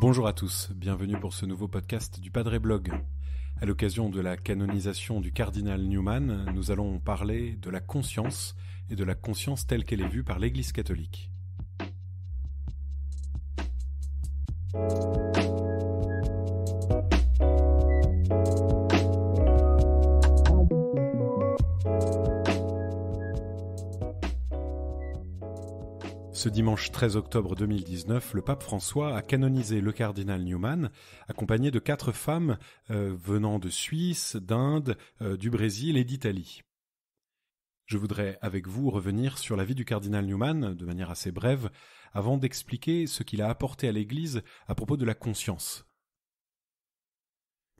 Bonjour à tous, bienvenue pour ce nouveau podcast du Padre Blog. À l'occasion de la canonisation du cardinal Newman, nous allons parler de la conscience et de la conscience telle qu'elle est vue par l'Église catholique. Ce dimanche 13 octobre 2019, le pape François a canonisé le cardinal Newman, accompagné de quatre femmes euh, venant de Suisse, d'Inde, euh, du Brésil et d'Italie. Je voudrais avec vous revenir sur la vie du cardinal Newman de manière assez brève, avant d'expliquer ce qu'il a apporté à l'Église à propos de la conscience.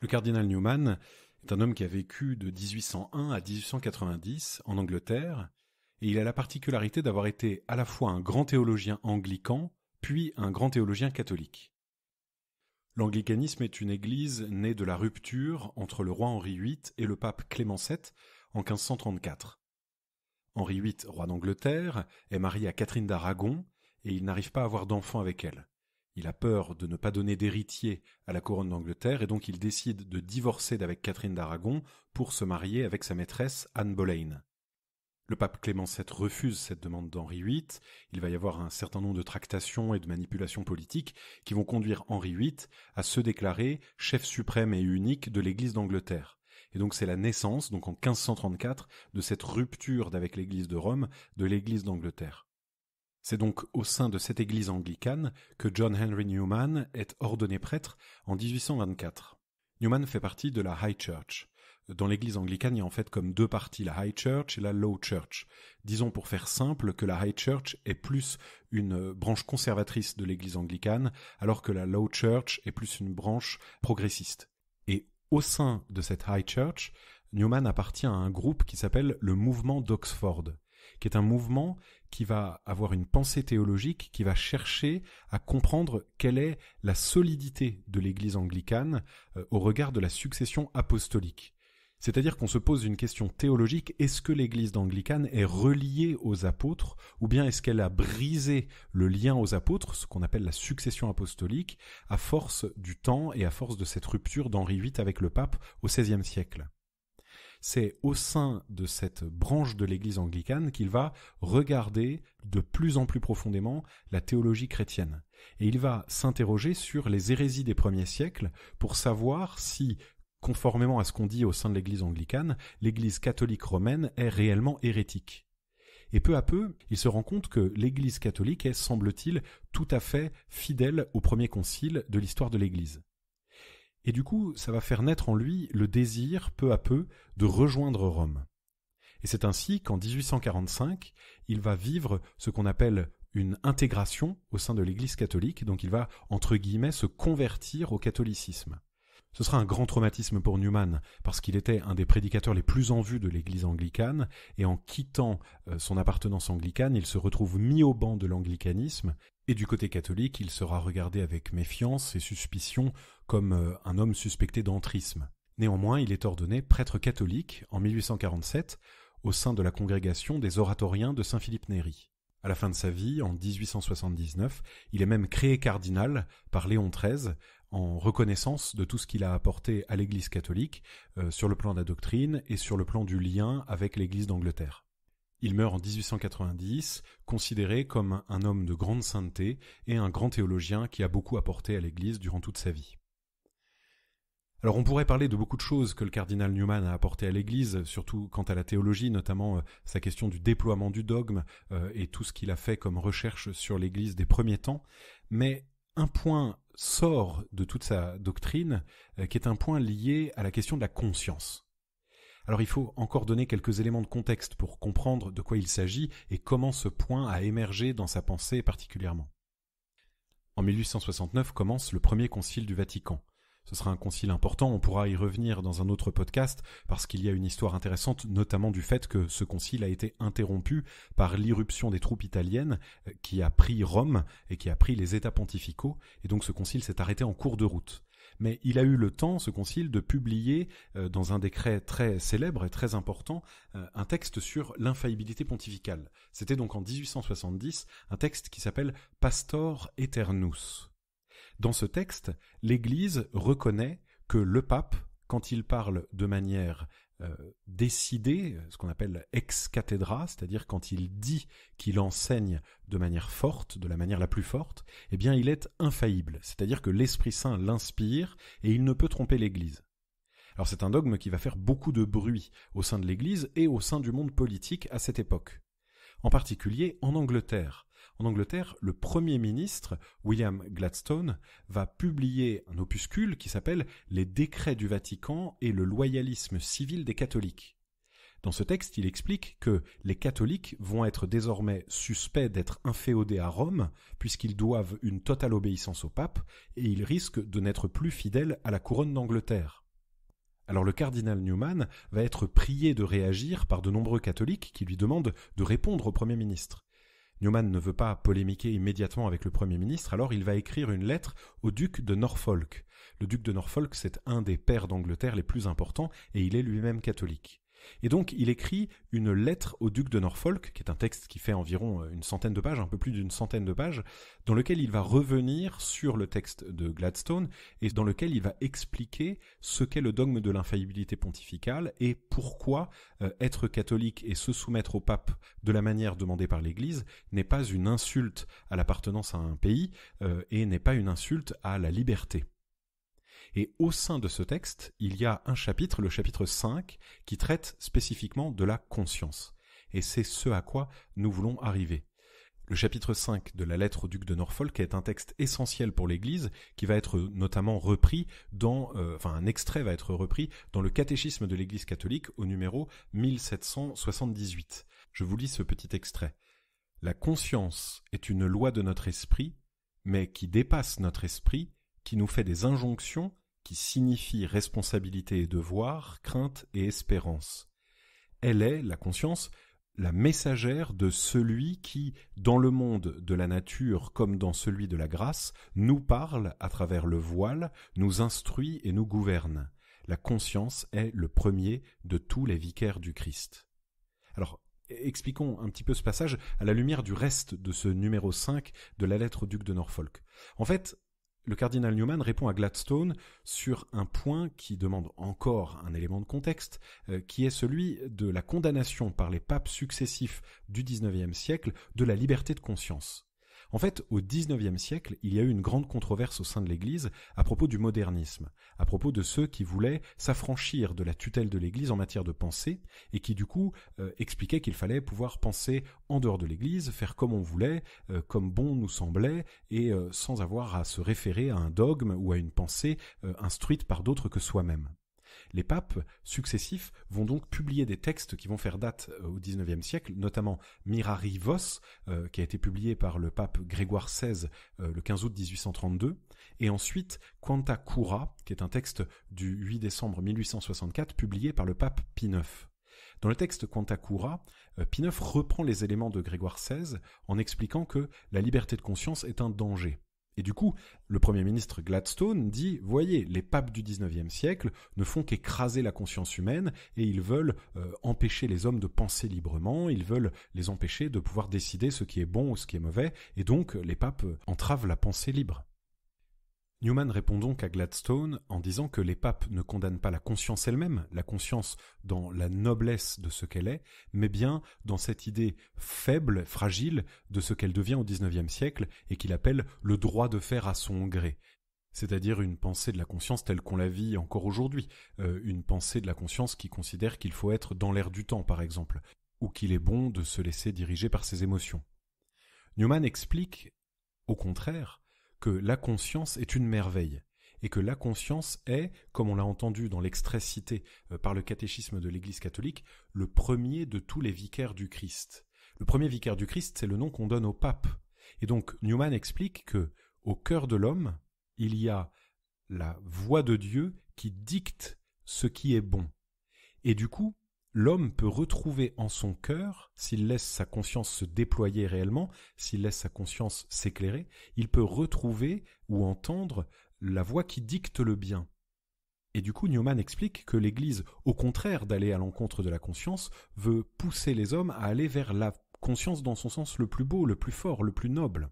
Le cardinal Newman est un homme qui a vécu de 1801 à 1890 en Angleterre, il a la particularité d'avoir été à la fois un grand théologien anglican, puis un grand théologien catholique. L'anglicanisme est une église née de la rupture entre le roi Henri VIII et le pape Clément VII en 1534. Henri VIII, roi d'Angleterre, est marié à Catherine d'Aragon et il n'arrive pas à avoir d'enfant avec elle. Il a peur de ne pas donner d'héritier à la couronne d'Angleterre et donc il décide de divorcer d'avec Catherine d'Aragon pour se marier avec sa maîtresse Anne Boleyn. Le pape Clément VII refuse cette demande d'Henri VIII. Il va y avoir un certain nombre de tractations et de manipulations politiques qui vont conduire Henri VIII à se déclarer chef suprême et unique de l'Église d'Angleterre. Et donc c'est la naissance, donc en 1534, de cette rupture d'avec l'Église de Rome, de l'Église d'Angleterre. C'est donc au sein de cette Église anglicane que John Henry Newman est ordonné prêtre en 1824. Newman fait partie de la High Church dans l'église anglicane, il y a en fait comme deux parties, la High Church et la Low Church. Disons pour faire simple que la High Church est plus une branche conservatrice de l'église anglicane, alors que la Low Church est plus une branche progressiste. Et au sein de cette High Church, Newman appartient à un groupe qui s'appelle le mouvement d'Oxford, qui est un mouvement qui va avoir une pensée théologique, qui va chercher à comprendre quelle est la solidité de l'Église anglicane euh, au regard de la succession apostolique. C'est-à-dire qu'on se pose une question théologique, est-ce que l'Église anglicane est reliée aux apôtres, ou bien est-ce qu'elle a brisé le lien aux apôtres, ce qu'on appelle la succession apostolique, à force du temps et à force de cette rupture d'Henri VIII avec le pape au XVIe siècle c'est au sein de cette branche de l'Église anglicane qu'il va regarder de plus en plus profondément la théologie chrétienne. Et il va s'interroger sur les hérésies des premiers siècles pour savoir si Conformément à ce qu'on dit au sein de l'Église anglicane, l'Église catholique romaine est réellement hérétique. Et peu à peu, il se rend compte que l'Église catholique est, semble-t-il, tout à fait fidèle au premier concile de l'histoire de l'Église. Et du coup, ça va faire naître en lui le désir, peu à peu, de rejoindre Rome. Et c'est ainsi qu'en 1845, il va vivre ce qu'on appelle une intégration au sein de l'Église catholique, donc il va, entre guillemets, se convertir au catholicisme. Ce sera un grand traumatisme pour Newman, parce qu'il était un des prédicateurs les plus en vue de l'Église anglicane, et en quittant euh, son appartenance anglicane, il se retrouve mis au banc de l'anglicanisme, et du côté catholique, il sera regardé avec méfiance et suspicion comme euh, un homme suspecté d'antrisme. Néanmoins, il est ordonné prêtre catholique en 1847 au sein de la congrégation des oratoriens de Saint-Philippe Néry. À la fin de sa vie, en 1879, il est même créé cardinal par Léon XIII en reconnaissance de tout ce qu'il a apporté à l'Église catholique euh, sur le plan de la doctrine et sur le plan du lien avec l'Église d'Angleterre. Il meurt en 1890, considéré comme un homme de grande sainteté et un grand théologien qui a beaucoup apporté à l'Église durant toute sa vie. Alors on pourrait parler de beaucoup de choses que le cardinal Newman a apporté à l'Église, surtout quant à la théologie, notamment euh, sa question du déploiement du dogme euh, et tout ce qu'il a fait comme recherche sur l'Église des premiers temps, mais un point sort de toute sa doctrine, euh, qui est un point lié à la question de la conscience. Alors il faut encore donner quelques éléments de contexte pour comprendre de quoi il s'agit et comment ce point a émergé dans sa pensée particulièrement. En 1869 commence le premier concile du Vatican, ce sera un concile important, on pourra y revenir dans un autre podcast, parce qu'il y a une histoire intéressante, notamment du fait que ce concile a été interrompu par l'irruption des troupes italiennes euh, qui a pris Rome et qui a pris les États pontificaux, et donc ce concile s'est arrêté en cours de route mais il a eu le temps, ce concile, de publier euh, dans un décret très célèbre et très important euh, un texte sur l'infaillibilité pontificale. C'était donc en 1870 un texte qui s'appelle Pastor Eternus. Dans ce texte, l'Église reconnaît que le pape, quand il parle de manière euh, décidée, ce qu'on appelle ex cathedra, c'est-à-dire quand il dit qu'il enseigne de manière forte, de la manière la plus forte, eh bien il est infaillible, c'est-à-dire que l'Esprit Saint l'inspire et il ne peut tromper l'Église. Alors c'est un dogme qui va faire beaucoup de bruit au sein de l'Église et au sein du monde politique à cette époque. En particulier en Angleterre, en Angleterre, le Premier ministre, William Gladstone, va publier un opuscule qui s'appelle Les décrets du Vatican et le loyalisme civil des catholiques. Dans ce texte, il explique que les catholiques vont être désormais suspects d'être inféodés à Rome, puisqu'ils doivent une totale obéissance au pape, et ils risquent de n'être plus fidèles à la couronne d'Angleterre. Alors le cardinal Newman va être prié de réagir par de nombreux catholiques qui lui demandent de répondre au Premier ministre. Newman ne veut pas polémiquer immédiatement avec le Premier ministre, alors il va écrire une lettre au duc de Norfolk. Le duc de Norfolk, c'est un des pairs d'Angleterre les plus importants, et il est lui-même catholique. Et donc il écrit une lettre au duc de Norfolk, qui est un texte qui fait environ euh, une centaine de pages, un peu plus d'une centaine de pages, dans lequel il va revenir sur le texte de Gladstone et dans lequel il va expliquer ce qu'est le dogme de l'infaillibilité pontificale et pourquoi euh, être catholique et se soumettre au pape de la manière demandée par l'Église n'est pas une insulte à l'appartenance à un pays euh, et n'est pas une insulte à la liberté. Et au sein de ce texte, il y a un chapitre, le chapitre 5, qui traite spécifiquement de la conscience. Et c'est ce à quoi nous voulons arriver. Le chapitre 5 de la lettre au duc de Norfolk est un texte essentiel pour l'Église qui va être notamment repris dans, euh, enfin un extrait va être repris dans le catéchisme de l'Église catholique au numéro 1778. Je vous lis ce petit extrait. La conscience est une loi de notre esprit, mais qui dépasse notre esprit, qui nous fait des injonctions qui signifie responsabilité et devoir, crainte et espérance. Elle est, la conscience, la messagère de celui qui, dans le monde de la nature comme dans celui de la grâce, nous parle à travers le voile, nous instruit et nous gouverne. La conscience est le premier de tous les vicaires du Christ. Alors, expliquons un petit peu ce passage à la lumière du reste de ce numéro 5 de la lettre au duc de Norfolk. En fait, le cardinal Newman répond à Gladstone sur un point qui demande encore un élément de contexte, euh, qui est celui de la condamnation par les papes successifs du XIXe siècle de la liberté de conscience. En fait, au XIXe siècle, il y a eu une grande controverse au sein de l'Église à propos du modernisme, à propos de ceux qui voulaient s'affranchir de la tutelle de l'Église en matière de pensée, et qui du coup euh, expliquaient qu'il fallait pouvoir penser en dehors de l'Église, faire comme on voulait, euh, comme bon nous semblait, et euh, sans avoir à se référer à un dogme ou à une pensée instruite par d'autres que soi-même. Les papes successifs vont donc publier des textes qui vont faire date euh, au XIXe siècle, notamment Mirari Vos, euh, qui a été publié par le pape Grégoire XVI euh, le 15 août 1832, et ensuite Quanta Cura, qui est un texte du 8 décembre 1864 publié par le pape Pie IX. Dans le texte cura, Pie IX reprend les éléments de Grégoire XVI en expliquant que la liberté de conscience est un danger. Et du coup, le Premier ministre Gladstone dit, voyez, les papes du XIXe siècle ne font qu'écraser la conscience humaine et ils veulent euh, empêcher les hommes de penser librement, ils veulent les empêcher de pouvoir décider ce qui est bon ou ce qui est mauvais, et donc les papes entravent la pensée libre. Newman répond donc à Gladstone en disant que les papes ne condamnent pas la conscience elle-même, la conscience dans la noblesse de ce qu'elle est, mais bien dans cette idée faible, fragile de ce qu'elle devient au XIXe siècle et qu'il appelle le droit de faire à son gré c'est-à-dire une pensée de la conscience telle qu'on la vit encore aujourd'hui, euh, une pensée de la conscience qui considère qu'il faut être dans l'air du temps, par exemple, ou qu'il est bon de se laisser diriger par ses émotions. Newman explique, au contraire, que la conscience est une merveille et que la conscience est, comme on l'a entendu dans l'extrait cité euh, par le catéchisme de l'Église catholique, le premier de tous les vicaires du Christ. Le premier vicaire du Christ, c'est le nom qu'on donne au pape. Et donc Newman explique que au cœur de l'homme, il y a la voix de Dieu qui dicte ce qui est bon. Et du coup, l'homme peut retrouver en son cœur, s'il laisse sa conscience se déployer réellement, s'il laisse sa conscience s'éclairer, il peut retrouver ou entendre la voix qui dicte le bien. Et du coup, Newman explique que l'Église, au contraire d'aller à l'encontre de la conscience, veut pousser les hommes à aller vers la conscience dans son sens le plus beau, le plus fort, le plus noble.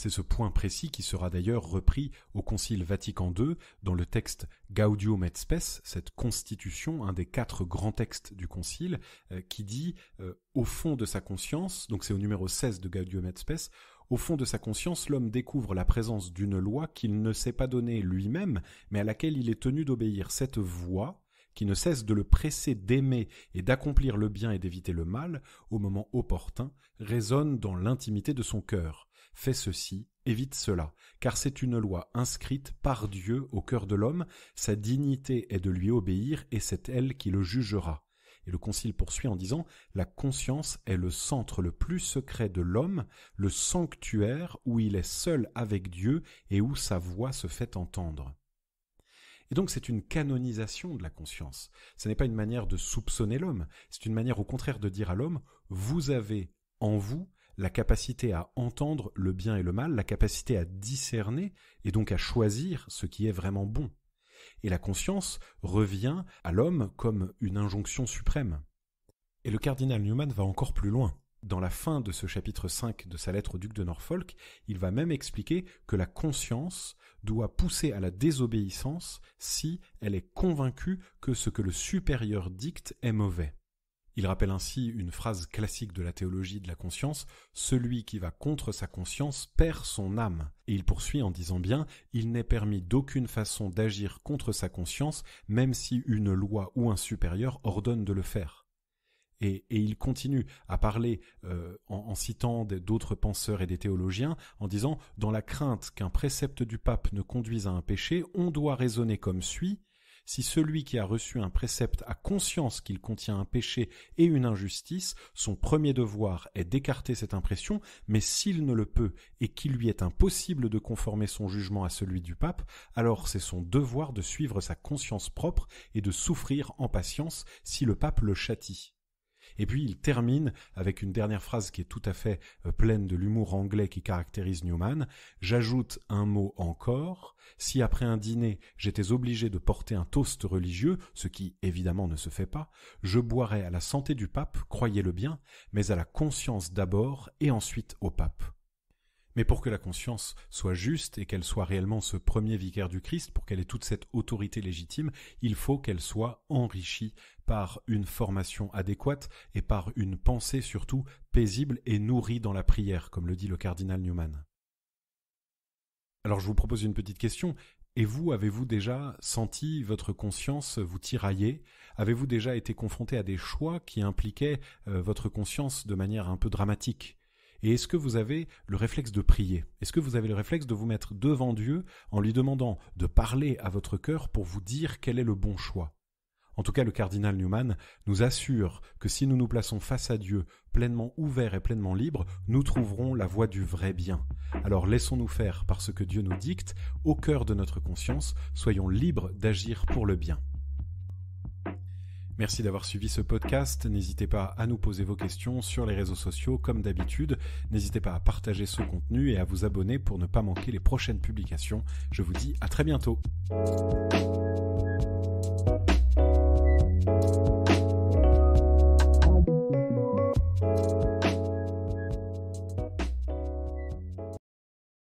C'est ce point précis qui sera d'ailleurs repris au Concile Vatican II dans le texte Gaudium et Spes, cette constitution, un des quatre grands textes du Concile, euh, qui dit euh, au fond de sa conscience, donc c'est au numéro 16 de Gaudium et Spes, au fond de sa conscience, l'homme découvre la présence d'une loi qu'il ne s'est pas donnée lui-même, mais à laquelle il est tenu d'obéir. Cette voix, qui ne cesse de le presser d'aimer et d'accomplir le bien et d'éviter le mal, au moment opportun, résonne dans l'intimité de son cœur fais ceci, évite cela, car c'est une loi inscrite par Dieu au cœur de l'homme, sa dignité est de lui obéir, et c'est elle qui le jugera. Et le Concile poursuit en disant La conscience est le centre le plus secret de l'homme, le sanctuaire où il est seul avec Dieu et où sa voix se fait entendre. Et donc c'est une canonisation de la conscience. Ce n'est pas une manière de soupçonner l'homme, c'est une manière au contraire de dire à l'homme Vous avez en vous la capacité à entendre le bien et le mal, la capacité à discerner et donc à choisir ce qui est vraiment bon. Et la conscience revient à l'homme comme une injonction suprême. Et le cardinal Newman va encore plus loin. Dans la fin de ce chapitre 5 de sa lettre au duc de Norfolk, il va même expliquer que la conscience doit pousser à la désobéissance si elle est convaincue que ce que le supérieur dicte est mauvais. Il rappelle ainsi une phrase classique de la théologie de la conscience, celui qui va contre sa conscience perd son âme. Et il poursuit en disant bien, il n'est permis d'aucune façon d'agir contre sa conscience, même si une loi ou un supérieur ordonne de le faire. Et, il continue à parler euh, en, en, citant d'autres penseurs et des théologiens en disant dans la crainte qu'un précepte du pape ne conduise à un péché, on doit raisonner comme suit si celui qui a reçu un précepte a conscience qu'il contient un péché et une injustice, son premier devoir est d'écarter cette impression, mais s'il ne le peut et qu'il lui est impossible de conformer son jugement à celui du pape, alors c'est son devoir de suivre sa conscience propre et de souffrir en patience si le pape le châtie. Et puis il termine avec une dernière phrase qui est tout à fait euh, pleine de l'humour anglais qui caractérise Newman. J'ajoute un mot encore. Si après un dîner, j'étais obligé de porter un toast religieux, ce qui évidemment ne se fait pas, je boirais à la santé du pape, croyez-le bien, mais à la conscience d'abord et ensuite au pape. Mais pour que la conscience soit juste et qu'elle soit réellement ce premier vicaire du Christ, pour qu'elle ait toute cette autorité légitime, il faut qu'elle soit enrichie par une formation adéquate et par une pensée surtout paisible et nourrie dans la prière, comme le dit le cardinal Newman. Alors je vous propose une petite question. Et vous, avez-vous déjà senti votre conscience vous tirailler Avez-vous déjà été confronté à des choix qui impliquaient euh, votre conscience de manière un peu dramatique et est-ce que vous avez le réflexe de prier Est-ce que vous avez le réflexe de vous mettre devant Dieu en lui demandant de parler à votre cœur pour vous dire quel est le bon choix En tout cas, le cardinal Newman nous assure que si nous nous plaçons face à Dieu pleinement ouverts et pleinement libres, nous trouverons la voie du vrai bien. Alors laissons-nous faire par ce que Dieu nous dicte, au cœur de notre conscience, soyons libres d'agir pour le bien. Merci d'avoir suivi ce podcast. N'hésitez pas à nous poser vos questions sur les réseaux sociaux comme d'habitude. N'hésitez pas à partager ce contenu et à vous abonner pour ne pas manquer les prochaines publications. Je vous dis à très bientôt.